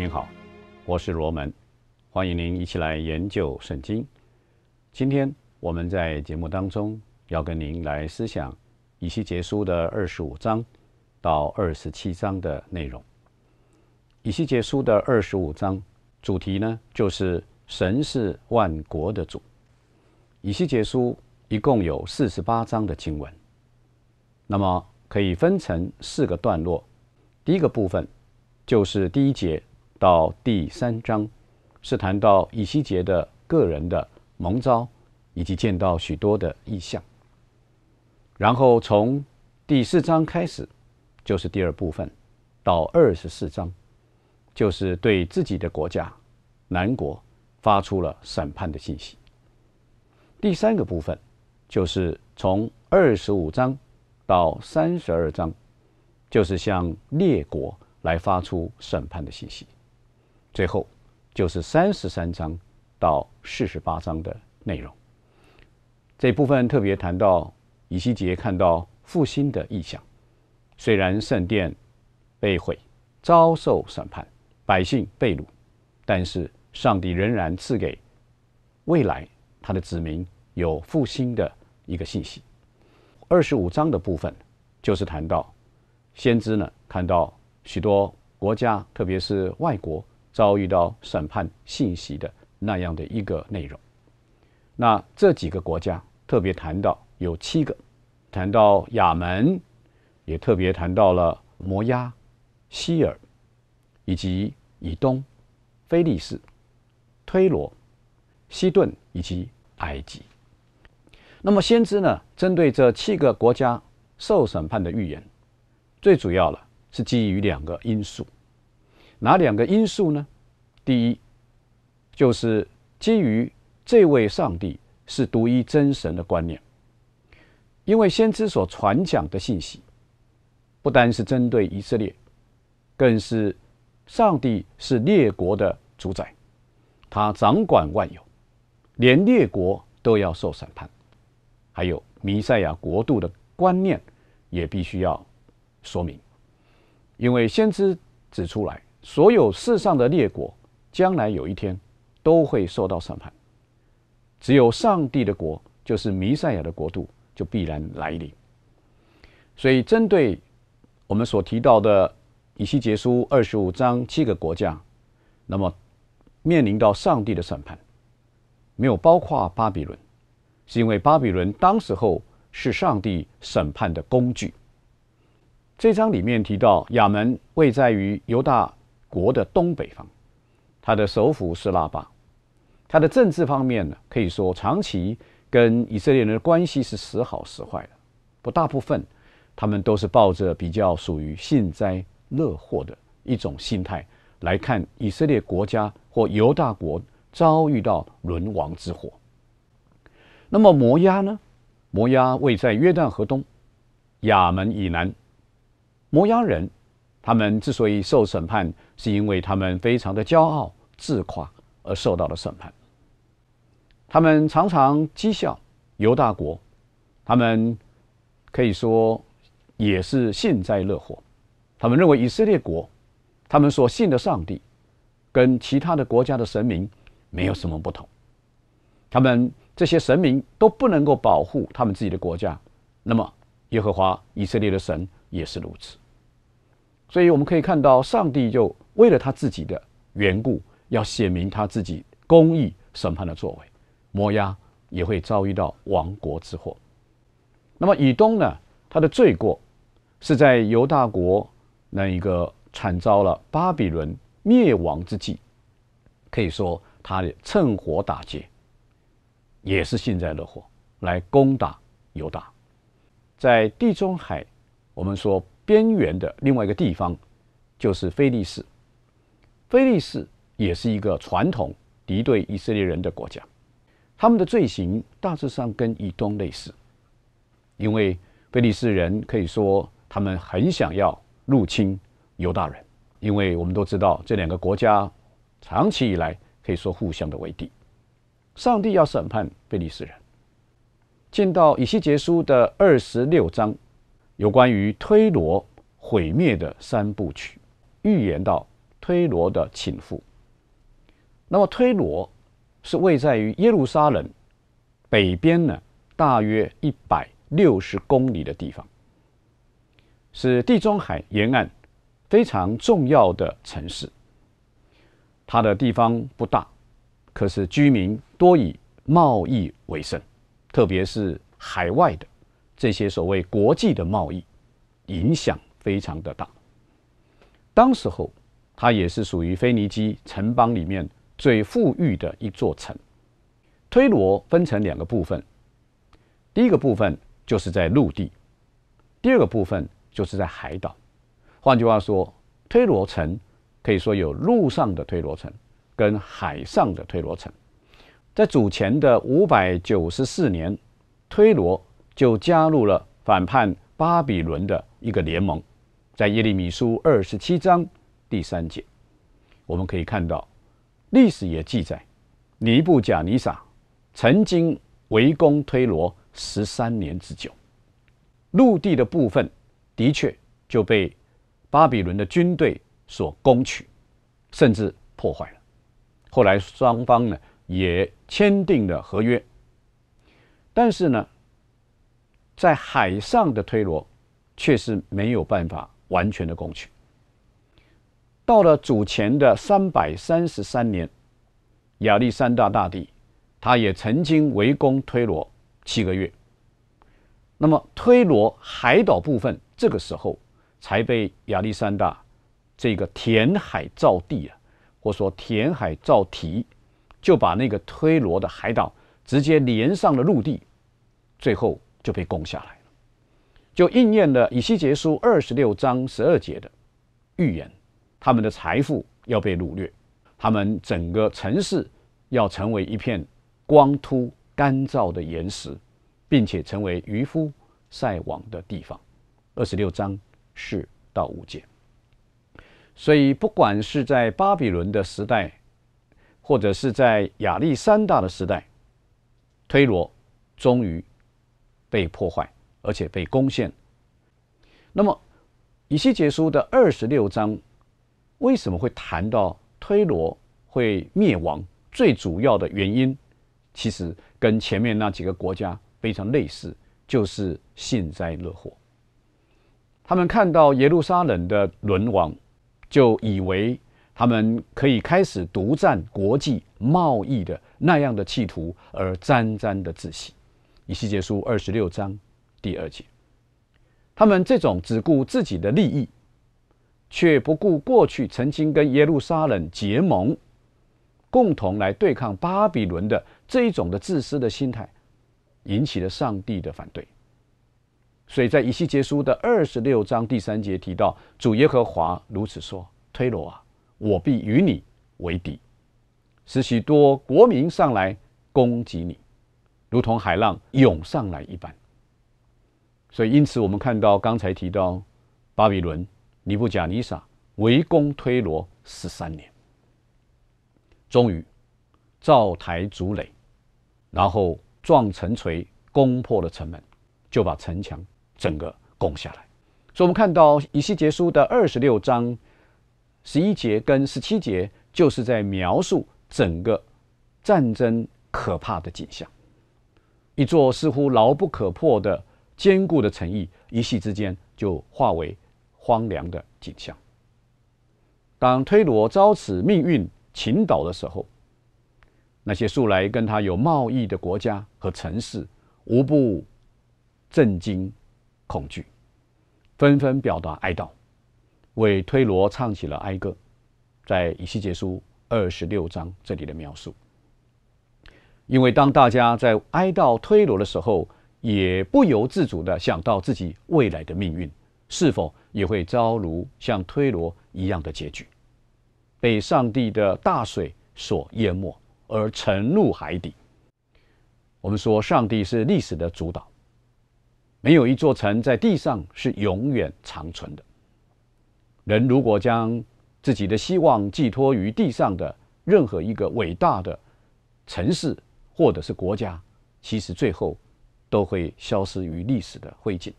您好，我是罗门，欢迎您一起来研究圣经。今天我们在节目当中要跟您来思想以西结书的二十五章到二十七章的内容。以西结书的二十五章主题呢，就是神是万国的主。以西结书一共有四十八章的经文，那么可以分成四个段落。第一个部分就是第一节。到第三章，是谈到以西结的个人的蒙召，以及见到许多的异象。然后从第四章开始，就是第二部分，到二十四章，就是对自己的国家南国发出了审判的信息。第三个部分，就是从二十五章到三十二章，就是向列国来发出审判的信息。最后，就是三十三章到四十八章的内容。这部分特别谈到以西结看到复兴的意象，虽然圣殿被毁，遭受审判，百姓被掳，但是上帝仍然赐给未来他的子民有复兴的一个信息。二十五章的部分就是谈到先知呢看到许多国家，特别是外国。遭遇到审判信息的那样的一个内容，那这几个国家特别谈到有七个，谈到亚门，也特别谈到了摩押、希尔以及以东、菲利斯、推罗、西顿以及埃及。那么先知呢，针对这七个国家受审判的预言，最主要了是基于两个因素。哪两个因素呢？第一，就是基于这位上帝是独一真神的观念。因为先知所传讲的信息，不单是针对以色列，更是上帝是列国的主宰，他掌管万有，连列国都要受审判。还有弥赛亚国度的观念，也必须要说明，因为先知指出来。所有世上的列国，将来有一天都会受到审判。只有上帝的国，就是弥赛亚的国度，就必然来临。所以，针对我们所提到的以西结书二十五章七个国家，那么面临到上帝的审判，没有包括巴比伦，是因为巴比伦当时候是上帝审判的工具。这章里面提到亚门位在于犹大。国的东北方，它的首府是拉巴，它的政治方面呢，可以说长期跟以色列人的关系是时好时坏的，不大部分他们都是抱着比较属于幸灾乐祸的一种心态来看以色列国家或犹大国遭遇到沦亡之祸。那么摩押呢？摩押位在约旦河东雅门以南，摩押人。他们之所以受审判，是因为他们非常的骄傲自夸而受到了审判。他们常常讥笑犹大国，他们可以说也是幸灾乐祸。他们认为以色列国，他们所信的上帝，跟其他的国家的神明没有什么不同。他们这些神明都不能够保护他们自己的国家，那么耶和华以色列的神也是如此。所以我们可以看到，上帝就为了他自己的缘故，要显明他自己公义审判的作为，摩押也会遭遇到亡国之祸。那么以东呢？他的罪过是在犹大国那一个惨遭了巴比伦灭亡之际，可以说他趁火打劫，也是幸灾乐祸来攻打犹大。在地中海，我们说。边缘的另外一个地方，就是非利士。非利士也是一个传统敌对以色列人的国家，他们的罪行大致上跟以东类似，因为非利士人可以说他们很想要入侵犹大人，因为我们都知道这两个国家长期以来可以说互相的为敌。上帝要审判非利士人，见到以西结书的二十六章。有关于推罗毁灭的三部曲，预言到推罗的倾覆。那么推罗是位在于耶路撒冷北边呢，大约一百六十公里的地方，是地中海沿岸非常重要的城市。它的地方不大，可是居民多以贸易为生，特别是海外的。这些所谓国际的贸易，影响非常的大。当时候，它也是属于腓尼基城邦里面最富裕的一座城。推罗分成两个部分，第一个部分就是在陆地，第二个部分就是在海岛。换句话说，推罗城可以说有陆上的推罗城跟海上的推罗城。在主前的五百九十四年，推罗。就加入了反叛巴比伦的一个联盟，在耶利米书二十七章第三节，我们可以看到，历史也记载，尼布贾尼撒曾经围攻推罗十三年之久，陆地的部分的确就被巴比伦的军队所攻取，甚至破坏了。后来双方呢也签订了合约，但是呢。在海上的推罗，却是没有办法完全的攻取。到了主前的三百三十三年，亚历山大大帝，他也曾经围攻推罗七个月。那么，推罗海岛部分，这个时候才被亚历山大这个填海造地啊，或说填海造堤，就把那个推罗的海岛直接连上了陆地，最后。就被攻下来了，就应验了以西结书二十六章十二节的预言：他们的财富要被掳掠，他们整个城市要成为一片光秃、干燥的岩石，并且成为渔夫晒网的地方。二十六章是到五节，所以不管是在巴比伦的时代，或者是在亚历山大的时代，推罗终于。被破坏，而且被攻陷。那么，以西结书的二十六章为什么会谈到推罗会灭亡？最主要的原因，其实跟前面那几个国家非常类似，就是幸灾乐祸。他们看到耶路撒冷的沦亡，就以为他们可以开始独占国际贸易的那样的企图，而沾沾的自喜。以西结书二十六章第二节，他们这种只顾自己的利益，却不顾过去曾经跟耶路撒冷结盟，共同来对抗巴比伦的这一种的自私的心态，引起了上帝的反对。所以在以西结书的二十六章第三节提到，主耶和华如此说：“推罗啊，我必与你为敌，使许多国民上来攻击你。”如同海浪涌上来一般，所以因此我们看到刚才提到巴比伦尼布甲尼撒围攻推罗十三年，终于造台筑垒，然后撞城锤攻破了城门，就把城墙整个攻下来。所以，我们看到以西结书的二十六章十一节跟十七节，就是在描述整个战争可怕的景象。一座似乎牢不可破的坚固的城邑，一夕之间就化为荒凉的景象。当推罗遭此命运倾倒的时候，那些素来跟他有贸易的国家和城市，无不震惊恐惧，纷纷表达哀悼，为推罗唱起了哀歌。在以西结书二十六章这里的描述。因为当大家在哀悼推罗的时候，也不由自主的想到自己未来的命运是否也会遭如像推罗一样的结局，被上帝的大水所淹没而沉入海底。我们说，上帝是历史的主导，没有一座城在地上是永远长存的。人如果将自己的希望寄托于地上的任何一个伟大的城市，或者是国家，其实最后都会消失于历史的灰烬。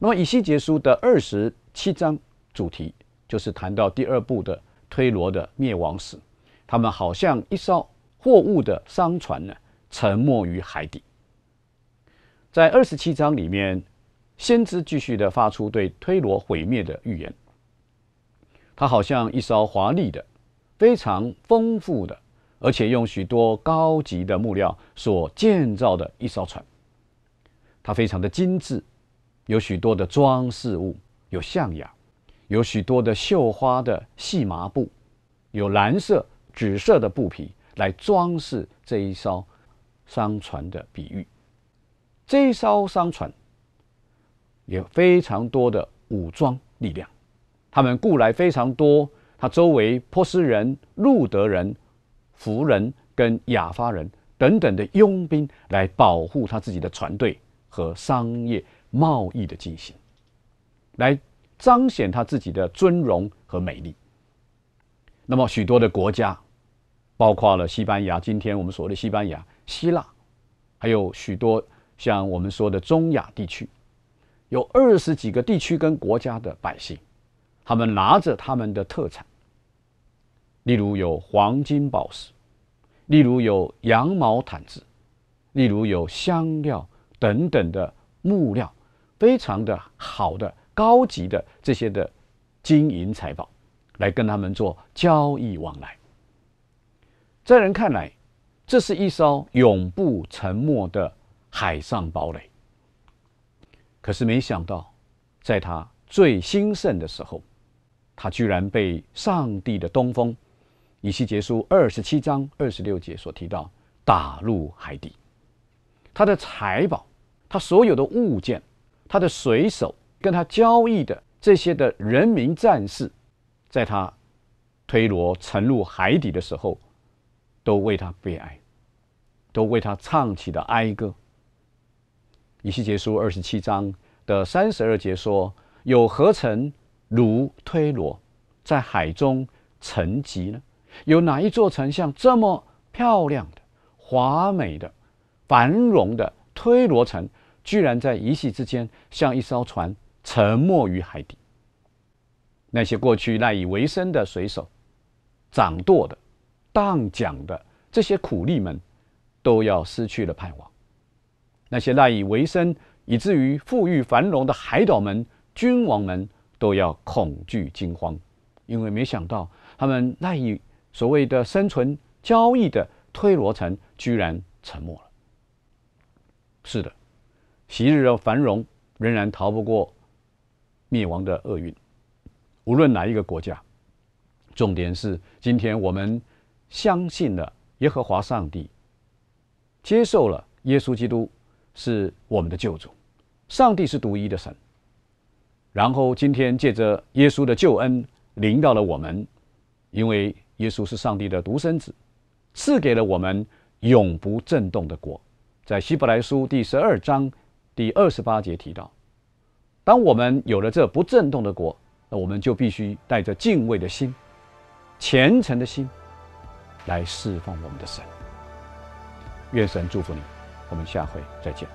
那么以西结书的二十七章主题，就是谈到第二部的推罗的灭亡史。他们好像一艘货物的商船呢，沉没于海底。在二十七章里面，先知继续的发出对推罗毁灭的预言。他好像一艘华丽的、非常丰富的。而且用许多高级的木料所建造的一艘船，它非常的精致，有许多的装饰物，有象牙，有许多的绣花的细麻布，有蓝色、紫色的布匹来装饰这一艘商船的比喻。这一艘商船有非常多的武装力量，他们雇来非常多，他周围波斯人、路德人。胡人跟亚发人等等的佣兵来保护他自己的船队和商业贸易的进行，来彰显他自己的尊荣和美丽。那么许多的国家，包括了西班牙，今天我们所谓的西班牙、希腊，还有许多像我们说的中亚地区，有二十几个地区跟国家的百姓，他们拿着他们的特产。例如有黄金宝石，例如有羊毛毯子，例如有香料等等的木料，非常的好的高级的这些的金银财宝，来跟他们做交易往来。在人看来，这是一艘永不沉没的海上堡垒。可是没想到，在他最兴盛的时候，他居然被上帝的东风。以西结书二十七章二十六节所提到，打入海底，他的财宝，他所有的物件，他的水手，跟他交易的这些的人民战士，在他推罗沉入海底的时候，都为他悲哀，都为他唱起了哀歌。以西结书二十七章的三十二节说：“有何曾如推罗在海中沉寂呢？”有哪一座城像这么漂亮的、华美的、繁荣的推罗城，居然在一夕之间像一艘船沉没于海底？那些过去赖以为生的水手、掌舵的、当桨的这些苦力们，都要失去了盼望；那些赖以为生以至于富裕繁荣的海岛们、君王们，都要恐惧惊慌，因为没想到他们赖以所谓的生存交易的推罗城，居然沉没了。是的，昔日的繁荣仍然逃不过灭亡的厄运。无论哪一个国家，重点是今天我们相信了耶和华上帝，接受了耶稣基督是我们的救主。上帝是独一的神。然后今天借着耶稣的救恩临到了我们，因为。耶稣是上帝的独生子，赐给了我们永不震动的国。在希伯来书第十二章第二十八节提到，当我们有了这不震动的国，那我们就必须带着敬畏的心、虔诚的心，来释放我们的神。愿神祝福你，我们下回再见。